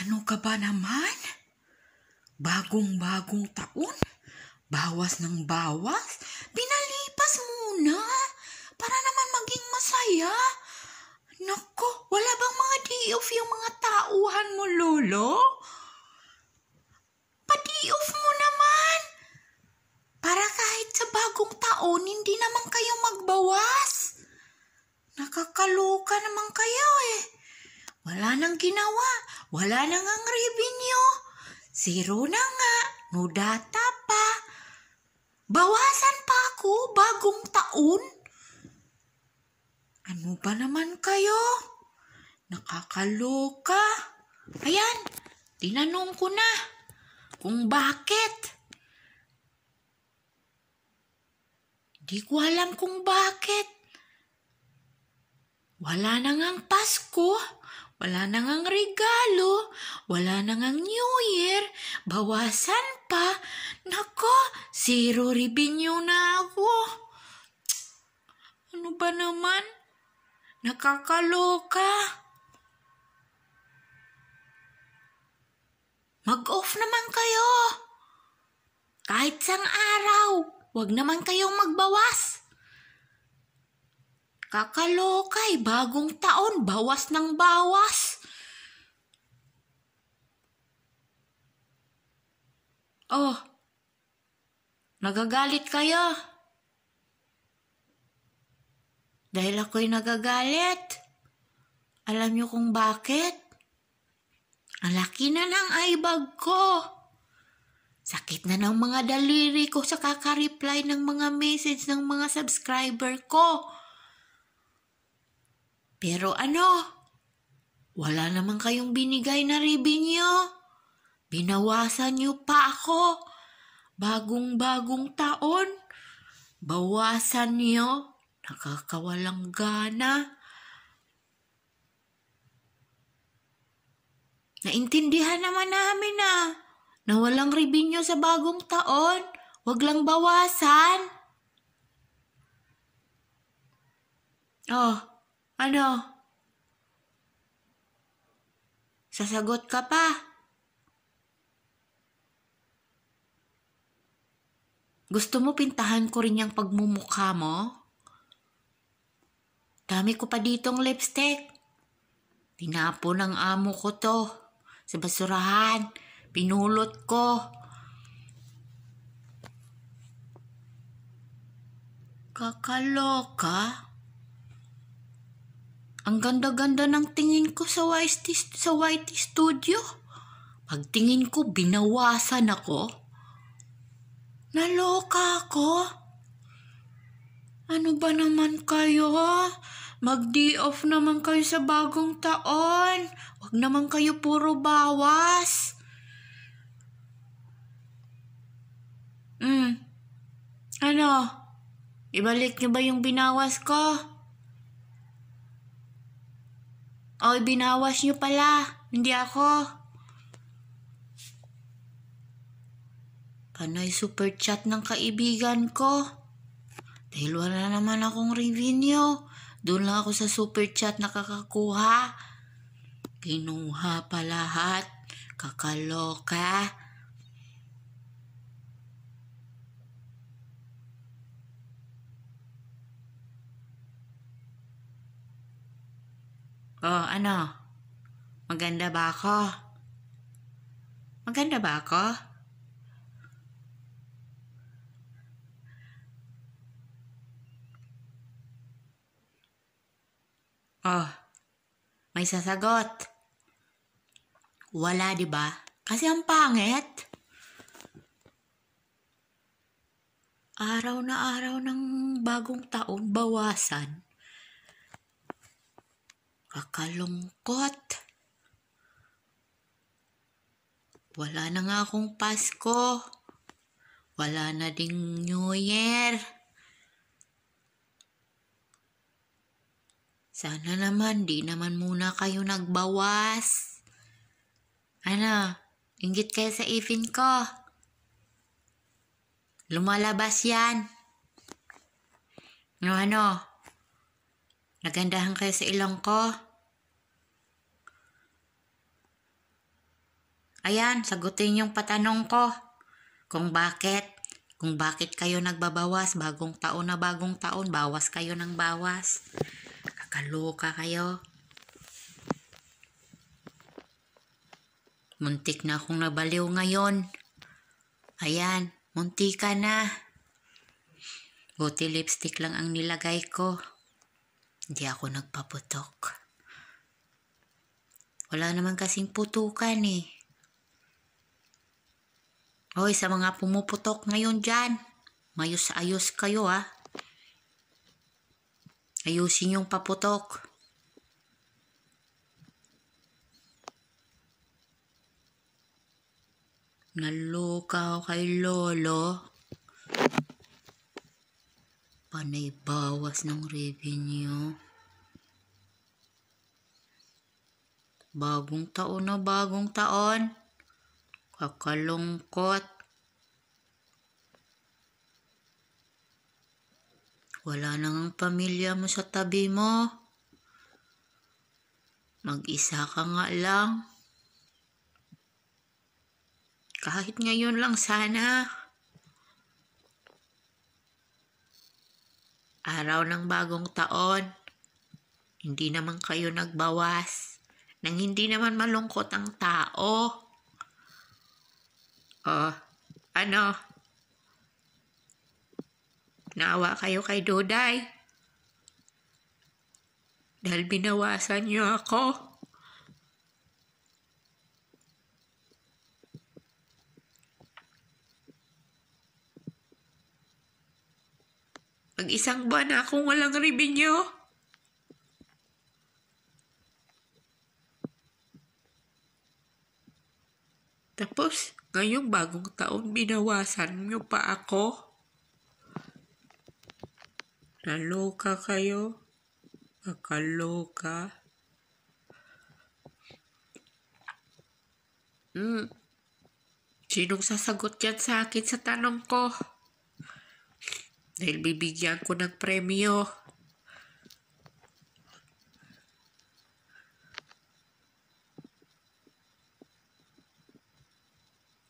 Ano ka ba naman? Bagong-bagong taon? Bawas ng bawas? Pinalipas muna para naman maging masaya. Nako, wala bang mga day off yung mga tauhan mo, Lolo? Pa-day off mo naman! Para kahit sa bagong taon, hindi naman kayo magbawas. Nakakaloka naman kayo eh. Wala nang ginawa. Wala na nga revenue. Zero na nga. No data pa. Bawasan pa ako bagong taon. Ano ba naman kayo? Nakakaloka. Ayan, tinanong ko na kung bakit. Di ko alam kung bakit. Wala na ngang Pasko, wala na ngang regalo, wala na ngang New Year, bawasan pa. Nako, zero revenue na ako. Ano ba naman? Nakakaloka. Mag-off naman kayo. Kahit sang araw, wag naman kayong magbawas. Kakalokay, bagong taon, bawas ng bawas. Oh, nagagalit kayo. Dahil ako'y nagagalit. Alam niyo kung bakit? Ang laki na ng eyebag ko. Sakit na ng mga daliri ko sa kakareply ng mga message ng mga subscriber ko. Pero ano? Wala naman kayong binigay na revenue. Binawasan niyo pa ako. Bagong-bagong taon. Bawasan niyo. Nakakawalang gana. Naintindihan naman namin na ah, na walang revenue sa bagong taon. Huwag lang bawasan. Oh, ano? Sasagot ka pa. Gusto mo pintahan ko rin yung pagmumukha mo? Dami ko pa ditong lipstick. Tinapo ng amo ko to sa basurahan. Pinulot ko. Kakaloka? Ang ganda-ganda ng tingin ko sa YT, sa YT Studio. Pagtingin ko, binawasan ako. Naloka ako. Ano ba naman kayo? Mag-day off naman kayo sa bagong taon. Huwag naman kayo puro bawas. Hmm. Ano? Ibalik niyo ba yung binawas ko? Oh, binawas niyo pala. Hindi ako. Panay super chat ng kaibigan ko. Dahil wala naman akong revenue. Doon lang ako sa super chat nakakakuha. Kinuha pa lahat. Kakaloka. Oh, ano? Maganda ba ako? Maganda ba ako? Oh, may sasagot. Wala, di ba? Kasi ang pangit. Araw na araw ng bagong taon, bawasan. Kakalungkot. Wala na nga akong Pasko. Wala na ding New Year. Sana naman, di naman muna kayo nagbawas. Ano, inggit kayo sa ifin ko. Lumalabas yan. No, ano? ano? Nagandahan kayo sa ilong ko. Ayan, sagutin yung patanong ko. Kung bakit, kung bakit kayo nagbabawas, bagong taon na bagong taon, bawas kayo ng bawas. Kakaloka kayo. Muntik na akong nabaliw ngayon. Ayan, muntik ka na. Buti lipstick lang ang nilagay ko. Hindi ako nagpaputok. Wala naman kasing putukan eh. Hoy, sa mga pumuputok ngayon dyan, mayos-ayos kayo ha. Ayusin yung paputok. Nalukaw kay Lolo panay bawas ng revenue. Bagong taon na bagong taon. Kakalungkot. Wala nang ang pamilya mo sa tabi mo. Mag-isa ka nga lang. Kahit ngayon lang sana. araw ng bagong taon, hindi naman kayo nagbawas, nang hindi naman malungkot ang tao. Oh, ano? Naawa kayo kay Duday? Dahil binawasan niyo ako. Ang isang buwan na akong walang revenue. Tapos, ngayong bagong taon, binawasan nyo pa ako. Naloka kayo. Kakaloka. Hmm. Sinong sasagot yan sa akin sa tanong ko? Dahil bibigyan ko ng premyo.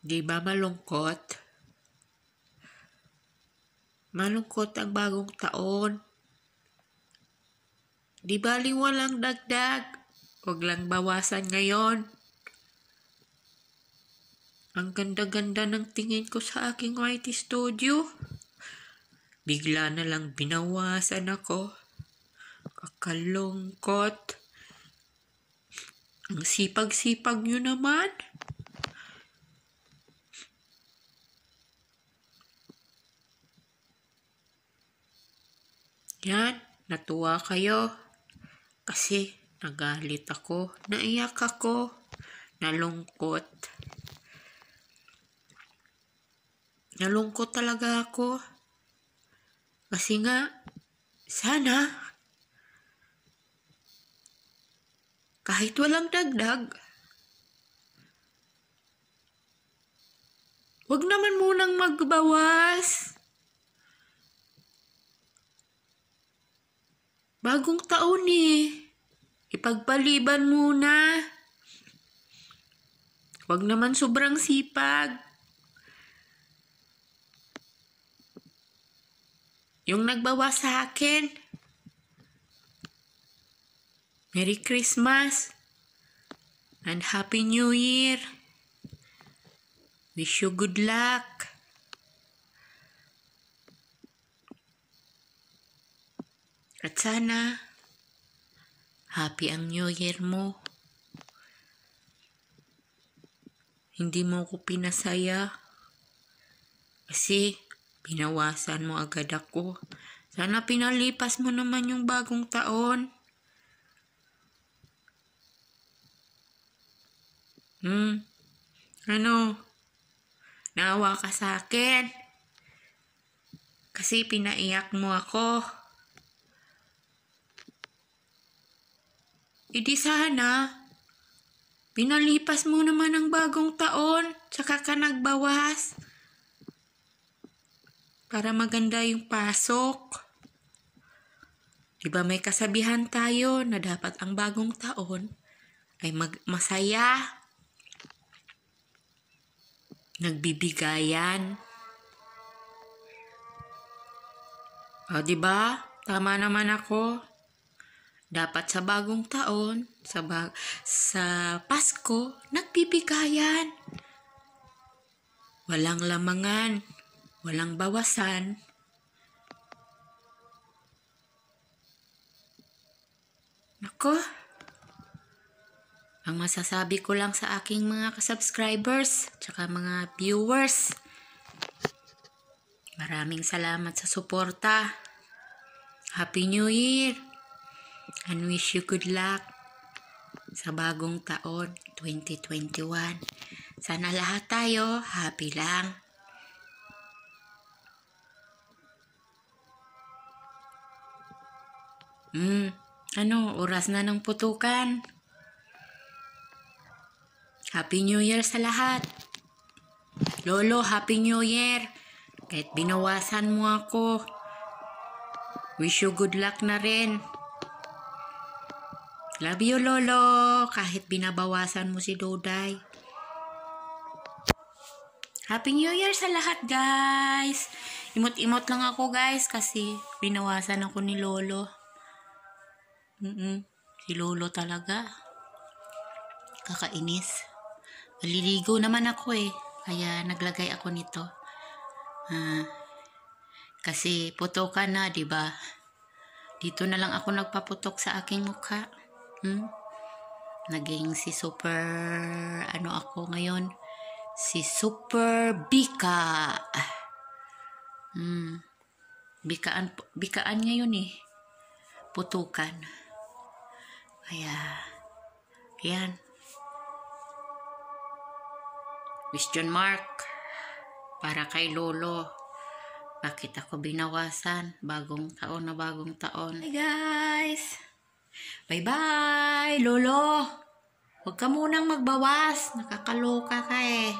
Di ba malungkot? Malungkot ang bagong taon. Di bali walang dagdag. Huwag lang bawasan ngayon. Ang ganda-ganda ng tingin ko sa aking white studio. Bigla na lang binawasan ako. Kakalungkot. Ang sipag-sipag nyo naman. Yan, natuwa kayo. Kasi nagalit ako, naiyak ako, nalungkot. Nalungkot talaga ako. Kasi nga, sana, kahit walang dagdag, wag naman munang magbawas. Bagong taon eh. Ipagpaliban muna. Wag naman sobrang sipag. Yung nagbawa sa akin. Merry Christmas and Happy New Year. Wish you good luck. At sana, happy ang New Year mo. Hindi mo ko pinasaya kasi Pinawasan mo agad ako. Sana pinalipas mo naman yung bagong taon. Hmm? Ano? Naawa ka sa akin. Kasi pinaiyak mo ako. Idi e sana, pinalipas mo naman ang bagong taon, tsaka ka nagbawas para maganda yung pasok. Di ba may kasabihan tayo na dapat ang bagong taon ay mag- masaya, nagbibigayan. O, di ba? Tama naman ako. Dapat sa bagong taon, sa, bag- sa Pasko, nagbibigayan. Walang lamangan, walang bawasan, Nako, ang masasabi ko lang sa aking mga subscribers tsaka mga viewers, maraming salamat sa suporta. Happy New Year! And wish you good luck sa bagong taon 2021. Sana lahat tayo happy lang. Hmm, ano, oras na ng putukan. Happy New Year sa lahat. Lolo, Happy New Year. Kahit binawasan mo ako. Wish you good luck na rin. Love you, Lolo. Kahit binabawasan mo si Doday. Happy New Year sa lahat, guys! Imot-imot lang ako, guys, kasi binawasan ako ni Lolo. Mm-mm. Si Lolo talaga. Kakainis. Maliligo naman ako eh. Kaya naglagay ako nito. Ah, kasi putokan na, di ba? Dito na lang ako nagpaputok sa aking mukha. Hmm? Naging si super ano ako ngayon? Si super bika. Hmm. Bikaan bikaan ngayon eh. Putukan. Kaya, yan. Question mark para kay Lolo. Bakit ako binawasan? Bagong taon na bagong taon. Hey guys! Bye-bye, Lolo! Huwag ka munang magbawas. Nakakaloka ka eh.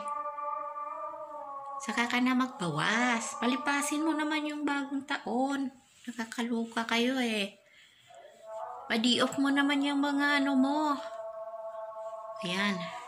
Saka ka na magbawas. Palipasin mo naman yung bagong taon. Nakakaloka kayo eh. Padi-off mo naman yung mga ano mo. Ayan.